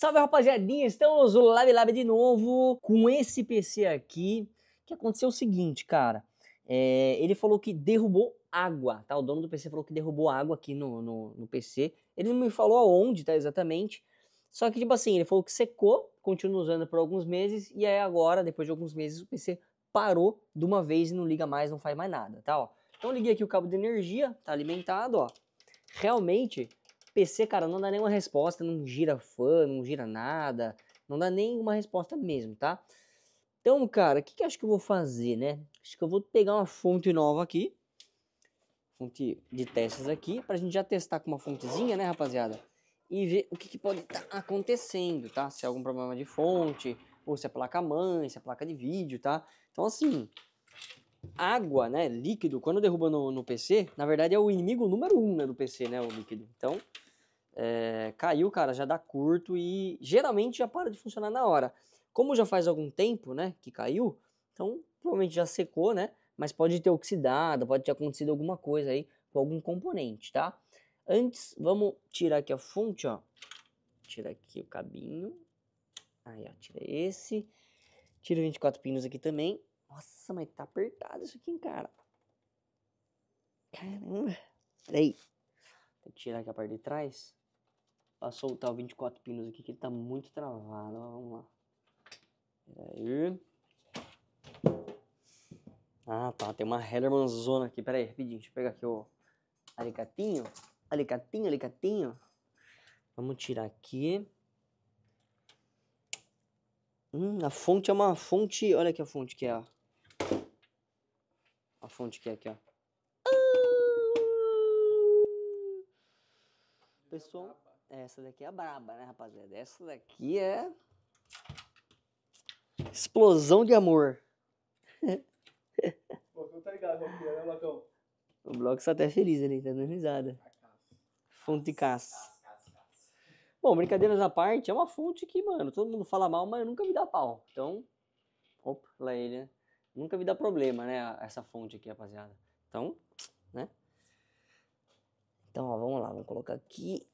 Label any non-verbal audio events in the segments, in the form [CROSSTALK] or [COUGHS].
Salve rapaziadinha, estamos no Lab Lab de novo com esse PC aqui. que aconteceu o seguinte, cara. É, ele falou que derrubou água, tá? O dono do PC falou que derrubou água aqui no, no, no PC. Ele não me falou aonde, tá? Exatamente. Só que, tipo assim, ele falou que secou, continua usando por alguns meses, e aí agora, depois de alguns meses, o PC parou de uma vez e não liga mais, não faz mais nada, tá? Ó. Então liguei aqui o cabo de energia, tá alimentado, ó. Realmente PC, cara, não dá nenhuma resposta, não gira fã, não gira nada, não dá nenhuma resposta mesmo, tá? Então, cara, o que, que eu acho que eu vou fazer, né? Acho que eu vou pegar uma fonte nova aqui, fonte de testes aqui, pra gente já testar com uma fontezinha, né, rapaziada? E ver o que, que pode estar tá acontecendo, tá? Se é algum problema de fonte, ou se é placa-mãe, se é placa de vídeo, tá? Então, assim, água, né, líquido, quando derruba no, no, PC, na verdade é o inimigo número um né, do PC, né, o líquido. Então, é, caiu, cara, já dá curto e geralmente já para de funcionar na hora. Como já faz algum tempo, né, que caiu, então provavelmente já secou, né? Mas pode ter oxidado, pode ter acontecido alguma coisa aí com algum componente, tá? Antes, vamos tirar aqui a fonte, ó. tirar aqui o cabinho. Aí, ó, tira esse. Tira 24 pinos aqui também. Nossa, mas tá apertado isso aqui, cara. Caramba. Peraí. Tem tirar aqui a parte de trás a soltar o 24 pinos aqui, que ele tá muito travado. Vamos lá. Peraí. Ah, tá. Tem uma Hellermanzona zona aqui. Pera aí, rapidinho. Deixa eu pegar aqui o alicatinho. Alicatinho, alicatinho. Vamos tirar aqui. Hum, a fonte é uma fonte... Olha aqui a fonte que é, ó. A fonte que é aqui, ó. Ah! Pessoal... Essa daqui é braba, né, rapaziada? Essa daqui é. Explosão de amor. [LAUGHS] Tá né, né, o Bloco está até feliz ali, tá dando risada. Tá fonte caça. Bom, brincadeiras à parte, é uma fonte que, mano, todo mundo fala mal, mas nunca me dá pau. Então, opa, lá ele, né? Nunca me dá problema, né, essa fonte aqui, rapaziada. Então, né? Então, ó, vamos lá, vamos colocar aqui.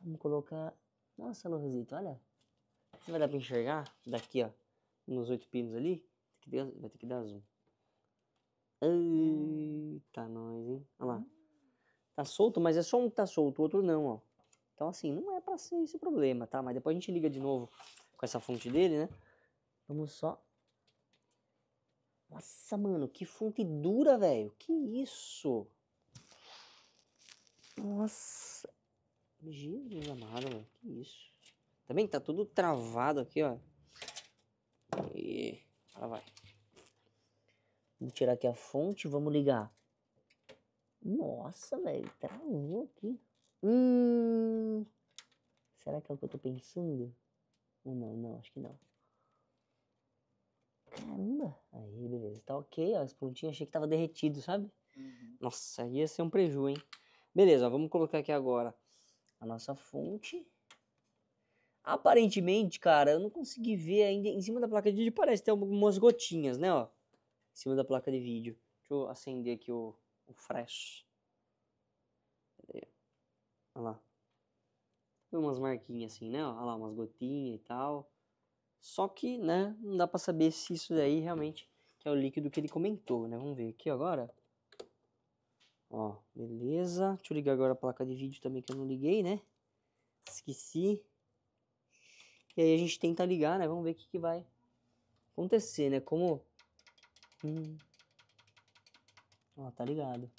Vamos colocar... Nossa, Lorzito, olha. Você vai dar pra enxergar daqui, ó. Nos oito pinos ali. Vai ter que dar zoom. Eita, nós, hein? Olha lá. Tá solto, mas é só um que tá solto, o outro não, ó. Então, assim, não é pra ser esse o problema, tá? Mas depois a gente liga de novo com essa fonte dele, né? Vamos só... Nossa, mano, que fonte dura, velho. Que isso? Nossa, Jesus amado, mano. Que isso? Também tá tudo travado aqui, ó. E. lá vai. Vou tirar aqui a fonte, vamos ligar. Nossa, velho, travou aqui. Hum. Será que é o que eu tô pensando? Ou Não, não, acho que não. Caramba! Aí, beleza. Tá ok, ó, as pontinhas achei que tava derretido, sabe? Uhum. Nossa, ia ser um preju, hein? Beleza, ó, vamos colocar aqui agora a nossa fonte. Aparentemente, cara, eu não consegui ver ainda. Em cima da placa de vídeo parece ter algumas gotinhas, né? Ó, em cima da placa de vídeo. Deixa eu acender aqui o, o flash. Olha lá. Tem umas marquinhas assim, né? Olha lá, umas gotinhas e tal. Só que, né, não dá pra saber se isso daí realmente é o líquido que ele comentou, né? Vamos ver aqui agora. Ó, beleza. Deixa eu ligar agora a placa de vídeo também que eu não liguei, né? Esqueci. E aí a gente tenta ligar, né? Vamos ver o que, que vai acontecer, né? Como... Hum. Ó, tá ligado.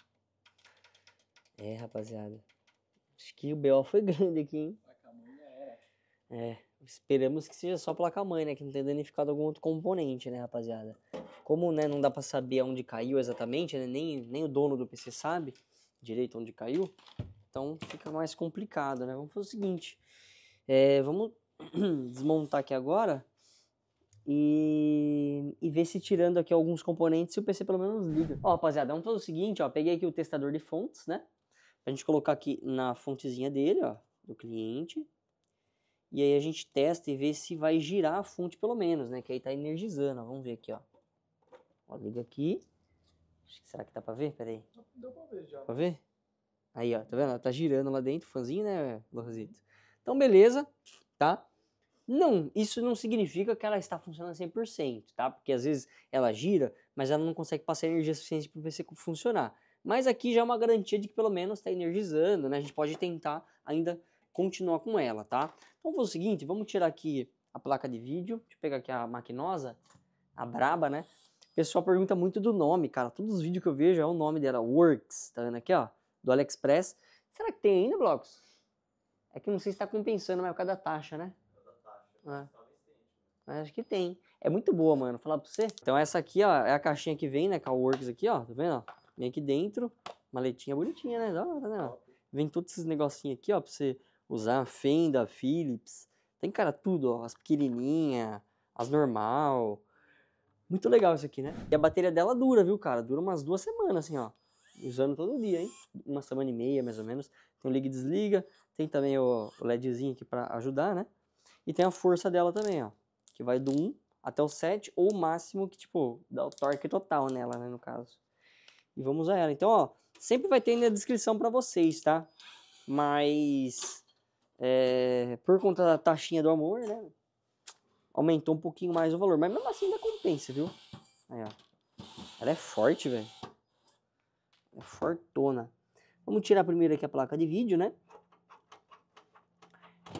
É, rapaziada. Acho que o BO foi [LAUGHS] grande aqui, hein? Placa-mãe era. É, esperamos que seja só placa-mãe, né? Que não tenha danificado algum outro componente, né, rapaziada? Como né, não dá para saber onde caiu exatamente, né, nem, nem o dono do PC sabe direito onde caiu, então fica mais complicado, né? Vamos fazer o seguinte, é, vamos [CLEARS THROAT] desmontar aqui agora e, e, ver se tirando aqui alguns componentes se o PC pelo menos liga. Ó, rapaziada, vamos fazer o seguinte, ó, peguei aqui o testador de fontes, né? Pra gente colocar aqui na fontezinha dele, ó, do cliente. E aí a gente testa e vê se vai girar a fonte pelo menos, né? Que aí tá energizando, ó, vamos ver aqui, ó. Ó, liga aqui. Será que tá pra ver? Pera aí. Deu pra ver já. Pra ver? Aí, ó, tá vendo? Ela tá girando lá dentro, fãzinho, né, Lorzito? Então, beleza, tá? Não, isso não significa que ela está funcionando 100%, tá? Porque às vezes ela gira, mas ela não consegue passar energia suficiente para o PC funcionar. Mas aqui já é uma garantia de que pelo menos está energizando, né? A gente pode tentar ainda continuar com ela, tá? Então vou o seguinte, vamos tirar aqui a placa de vídeo, deixa eu pegar aqui a maquinosa, a braba, né? pessoal pergunta muito do nome, cara. Todos os vídeos que eu vejo é o nome dela, Works, tá vendo aqui, ó? Do AliExpress. Será que tem ainda, Blocos? É que não sei se está compensando, mas é por causa da taxa, né? É. Mas acho que tem. É muito boa, mano. Falar pra você. Então essa aqui, ó, é a caixinha que vem, né? Com a Works aqui, ó. Tá vendo? Ó? Vem aqui dentro. Maletinha bonitinha, né? Tá vendo? né? Vem todos esses negocinhos aqui, ó, pra você usar. Fenda, Philips. Tem, cara, tudo, ó. As pequenininhas, as normal. Muito legal isso aqui, né? E a bateria dela dura, viu, cara? Dura umas duas semanas, assim, ó. Usando todo dia, hein? Uma semana e meia, mais ou menos. Tem o liga e desliga. Tem também o LEDzinho aqui para ajudar, né? E tem a força dela também, ó. Que vai do 1 até o 7 ou o máximo que, tipo, dá o torque total nela, né, no caso. E vamos a ela. Então, ó, sempre vai ter na descrição para vocês, tá? Mas, é, por conta da taxinha do amor, né? aumentou um pouquinho mais o valor. Mas mesmo assim ainda compensa, viu? Aí, ó. Ela é forte, velho. É fortona. Vamos tirar primeiro aqui a placa de vídeo, né?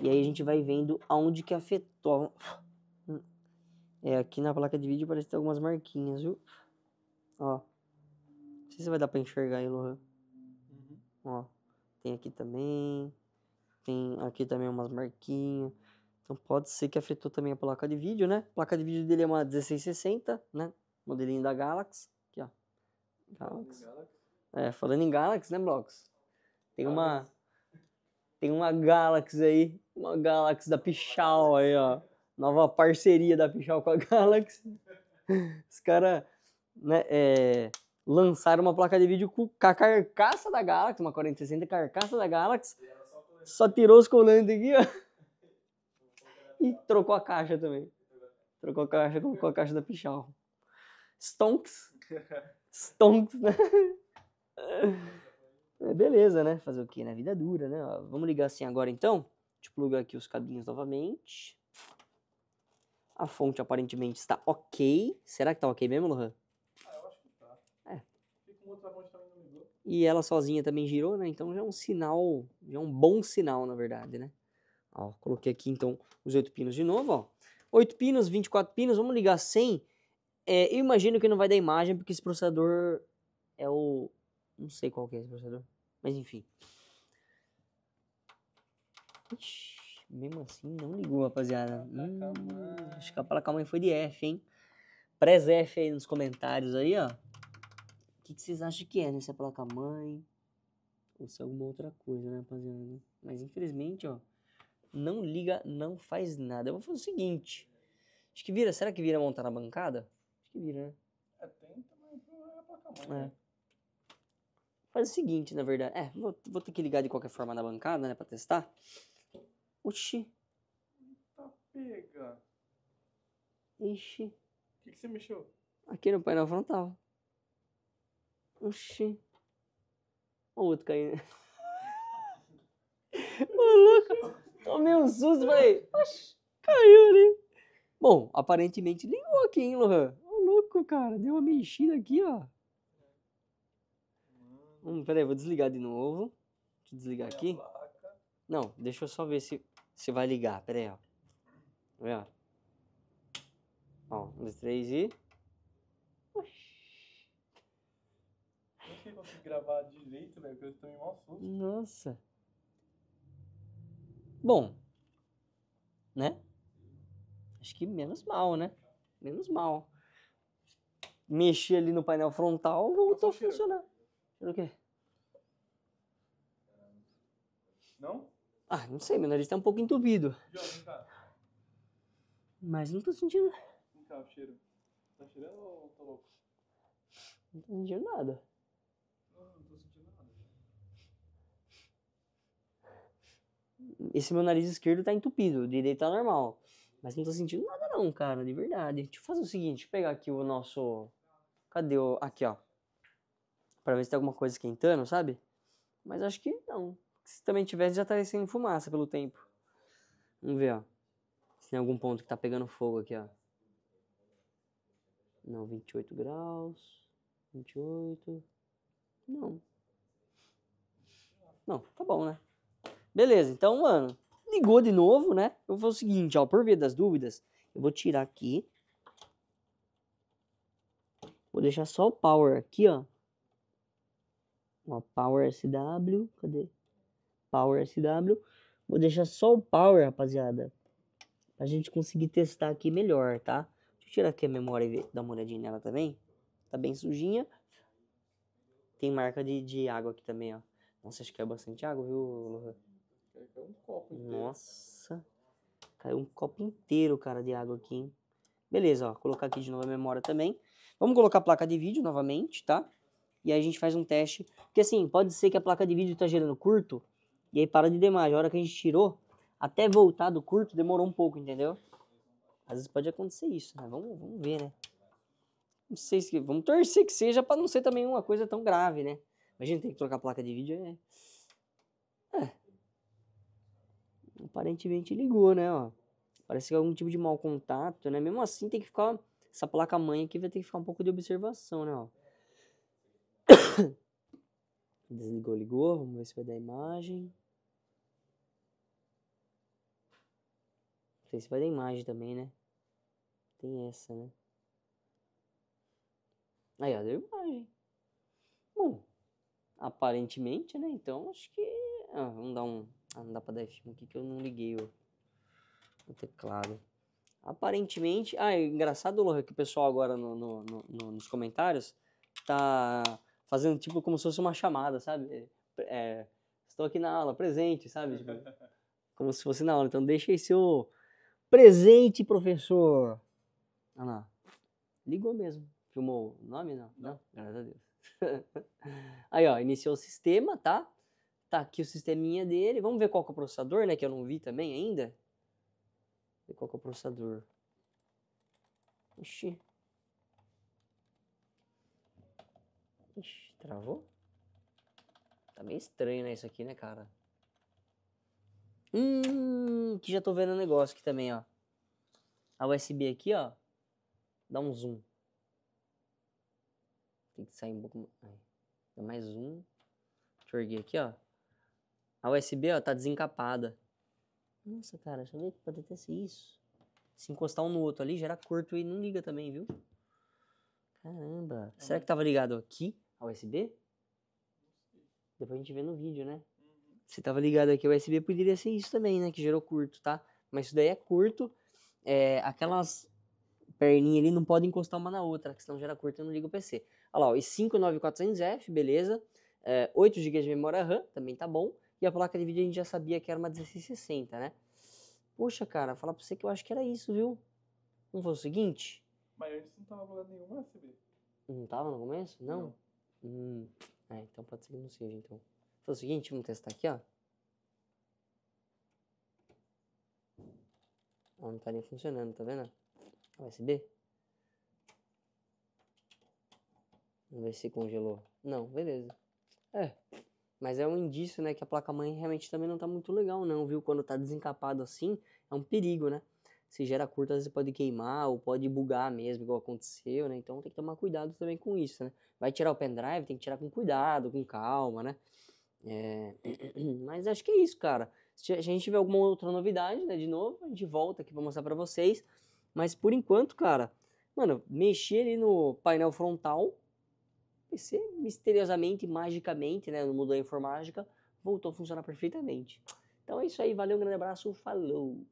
E aí a gente vai vendo aonde que afetou. Hum. É, aqui na placa de vídeo parece que tem algumas marquinhas, viu? Ó. Não sei se vai dar pra enxergar aí, Lohan. Uhum. Ó. Tem aqui também. Tem aqui também umas marquinhas. Então pode ser que afetou também a placa de vídeo, né? A placa de vídeo dele é uma 1660, né? Modelinho da Galaxy. Aqui, ó. Galaxy. É, falando em Galaxy, né, Blocos? Tem uma. Tem uma Galaxy aí. Uma Galaxy da Pichal aí, ó. Nova parceria da Pichal com a Galaxy. Os caras, né, é, lançaram uma placa de vídeo com a carcaça da Galaxy, uma 4060 carcaça da Galaxy. Só, só tirou os colantes aqui, ó e trocou a caixa também. Trocou a caixa, colocou a caixa da Pichal. Stonks. Stonks, né? É, beleza, né? Fazer o quê? Na né? vida dura, né? Ó, vamos ligar assim agora então. Deixa eu plugar aqui os cabinhos novamente. A fonte aparentemente está ok. Será que está ok mesmo, Lohan? Ah, eu acho que tá. É. E ela sozinha também girou, né? Então já é um sinal, já é um bom sinal, na verdade, né? Ó, coloquei aqui então os oito pinos de novo, ó. 8 pinos, 24 pinos, vamos ligar 100. É, eu imagino que não vai dar imagem, porque esse processador é o... Não sei qual que é esse processador, mas enfim. Ixi, mesmo assim, não ligou, rapaziada. Hum, acho que a placa mãe foi de F, hein? Prez F aí nos comentários aí, ó. O que, que vocês acham que é, né? Se é placa mãe ou se é alguma outra coisa, né, rapaziada? Mas infelizmente, ó não liga, não faz nada. Eu vou fazer o seguinte. Acho que vira, será que vira montar na bancada? Acho que vira, né? É, tem também pra é. Né? Faz o seguinte, na verdade. É, vou, vou, ter que ligar de qualquer forma na bancada, né, pra testar. Oxi. Eita, tá pega. Ixi. O que, que você mexeu? Aqui no painel frontal. Oxi. Olha o outro caindo. [LAUGHS] Ô, louco. [LAUGHS] Tomei um susto, falei, Oxi, caiu ali. Bom, aparentemente ligou aqui, hein, Lohan? Ô, louco, cara, deu uma mexida aqui, ó. Hum, peraí, vou desligar de novo. Deixa eu desligar aqui. Não, deixa eu só ver se, se vai ligar, peraí, ó. Vê, ó. Ó, um, dois, três e... Oxi. Eu Não sei conseguir gravar direito, velho, porque eu tomei um susto. Nossa bom. Né? Acho que menos mal, né? Menos mal. Mexi ali no painel frontal, voltou a funcionar. Cheiro o quê? Não? Ah, não sei, meu nariz tá um pouco entupido. Mas não tô sentindo. Vem cá, o cheiro. Tá cheirando ou tá louco? Não tô sentindo nada. esse meu nariz esquerdo tá entupido, o direito tá normal. Mas não tô sentindo nada não, cara, de verdade. Deixa eu fazer o seguinte, deixa eu pegar aqui o nosso... Cadê o... Aqui, ó. Pra ver se tem alguma coisa esquentando, sabe? Mas acho que não. Se também tivesse, já estaria sem fumaça pelo tempo. Vamos ver, ó. Se tem algum ponto que tá pegando fogo aqui, ó. Não, 28 graus. 28. Não. Não, tá bom, né? Beleza, então, mano, ligou de novo, né? Eu vou fazer o seguinte, ó, por via das dúvidas, eu vou tirar aqui. Vou deixar só o power aqui, ó. Ó, power SW, cadê? Power SW. Vou deixar só o power, rapaziada. Pra gente conseguir testar aqui melhor, tá? Deixa eu tirar aqui a memória e ver, dar uma olhadinha nela também. Tá bem sujinha. Tem marca de, de água aqui também, ó. Nossa, acho que é bastante água, viu, Caiu um copo inteiro. Nossa. Caiu um copo inteiro, cara, de água aqui, hein? Beleza, ó. Colocar aqui de novo a memória também. Vamos colocar a placa de vídeo novamente, tá? E aí a gente faz um teste. Porque assim, pode ser que a placa de vídeo tá gerando curto. E aí para de demais. A hora que a gente tirou, até voltar do curto, demorou um pouco, entendeu? Às vezes pode acontecer isso, né? Vamos, vamos ver, né? Não sei se... Vamos torcer que seja para não ser também uma coisa tão grave, né? Imagina tem que trocar a placa de vídeo, é... É, Aparentemente ligou, né? Ó. Parece que é algum tipo de mau contato, né? Mesmo assim, tem que ficar. Essa placa-mãe aqui vai ter que ficar um pouco de observação, né? Ó. [COUGHS] Desligou, ligou. Vamos ver se vai dar imagem. Não sei se vai dar imagem também, né? Tem essa, né? Aí, ó, deu imagem. Bom, aparentemente, né? Então, acho que. Ah, vamos dar um ah, não dá pra dar F1 aqui que eu não liguei o, o teclado. Aparentemente. Ah, é engraçado, Lohan, que o pessoal agora no, no, no, nos comentários tá fazendo tipo como se fosse uma chamada, sabe? É, é estou aqui na aula, presente, sabe? Tipo, [LAUGHS] como se fosse na aula. Então deixa aí seu presente, professor. Ah lá. Ligou mesmo. Filmou o nome? Não. Não, não? graças a Deus. [LAUGHS] aí, ó, iniciou o sistema, tá? Tá aqui o sisteminha dele. Vamos ver qual que é o processador, né? Que eu não vi também ainda. Ver qual que é o processador. Ixi. Ixi, travou? Tá meio estranho, né? Isso aqui, né, cara? Hum, que já tô vendo o um negócio aqui também, ó. A USB aqui, ó. Dá um zoom. Tem que sair um pouco mais. Dá mais um. Deixa eu erguer aqui, ó. A USB, ó, tá desencapada. Nossa, cara, ver que poderia até ser isso? Se encostar um no outro ali, gera curto e não liga também, viu? Caramba. É. Será que tava ligado aqui, a USB? Depois a gente vê no vídeo, né? Uhum. Se tava ligado aqui, a USB poderia ser isso também, né? Que gerou curto, tá? Mas isso daí é curto. É, aquelas perninhas ali não podem encostar uma na outra, senão gera curto e não liga o PC. Olha lá, o i5 9400F, beleza. É, 8 GB de memória RAM, também tá bom. E a placa de vídeo a gente já sabia que era uma 1660, né? Poxa, cara, falar pra você que eu acho que era isso, viu? Vamos fazer o seguinte? Mas antes não tava rolando nenhuma USB. Não tava no começo? Não? não. Hum. É, então pode ser que não seja, então. Fazer o seguinte, vamos testar aqui, ó. Ela não tá nem funcionando, tá vendo? USB. É vamos ver se congelou. Não, beleza. É, mas é um indício, né, que a placa-mãe realmente também não tá muito legal não, viu? Quando tá desencapado assim, é um perigo, né? Se gera às você pode queimar ou pode bugar mesmo, igual aconteceu, né? Então tem que tomar cuidado também com isso, né? Vai tirar o pendrive, tem que tirar com cuidado, com calma, né? É... [CLEARS THROAT] Mas acho que é isso, cara. Se a gente tiver alguma outra novidade, né, de novo, a gente volta aqui pra mostrar pra vocês. Mas por enquanto, cara, mano, mexi ali no painel frontal, PC, misteriosamente, magicamente, né, no mundo da informática, voltou a funcionar perfeitamente. Então é isso aí, valeu, um grande abraço, falou!